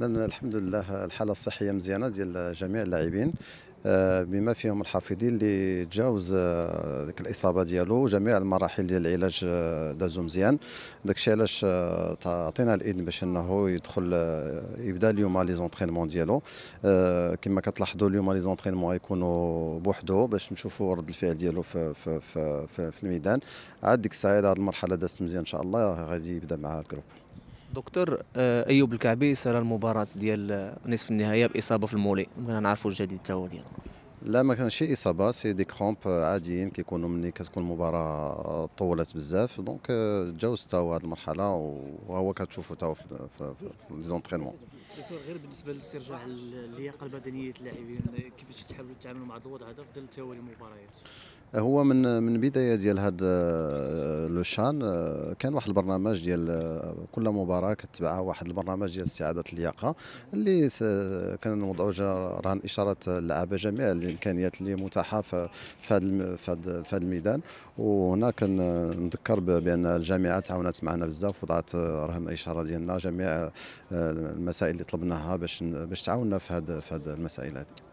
الحمد لله الحاله الصحيه مزيانه ديال جميع اللاعبين آه، بما فيهم الحافظين اللي تجاوز آه، ديك الاصابه ديالو جميع المراحل ديال العلاج آه، دازو مزيان داكشي علاش عطينا الاذن باش انه يدخل يبدا اليوم لي زونترينمون ديالو كما كتلاحظوا اليوم لي زونترينمون غيكونوا بوحدو باش نشوفوا رد الفعل ديالو في في في, في, في الميدان عاد ديك الساعه هذه المرحله دازت مزيان ان شاء الله غادي يبدا مع الجروب دكتور آه، ايوب الكعبي سال المباراه ديال آه، نصف النهائي باصابه في المولي بغينا نعرفوا الجديد تا هو ديالو لا ما كانش شي اصابه سي دي كرومب آه، عاديين كيكونوا ملي كتكون المباراه طولت بزاف دونك تجاوز تا هو هذه المرحله وهو كتشوفوا تا هو في لي زونترينمون دكتور غير بالنسبه لاسترجاع اللياقه البدنيه اللاعبين كيفاش تحاولوا تتعاملوا مع الوضع هذا في ظل توالي المباريات هو من من بدايه ديال هاد آه، آه، لو شان آه، كان واحد البرنامج ديال كل مباراه كتبعها واحد البرنامج ديال استعاده اللياقه اللي كان وضعوا رهن اشاره اللعابه جميع الامكانيات اللي متاحه في هذا في هذا الميدان وهنا كنذكر بان الجامعه تعاونت معنا بزاف وضعت رهن اشاره ديالنا جميع المسائل اللي طلبناها باش باش تعاوننا في هذا في هذه المسائل هذه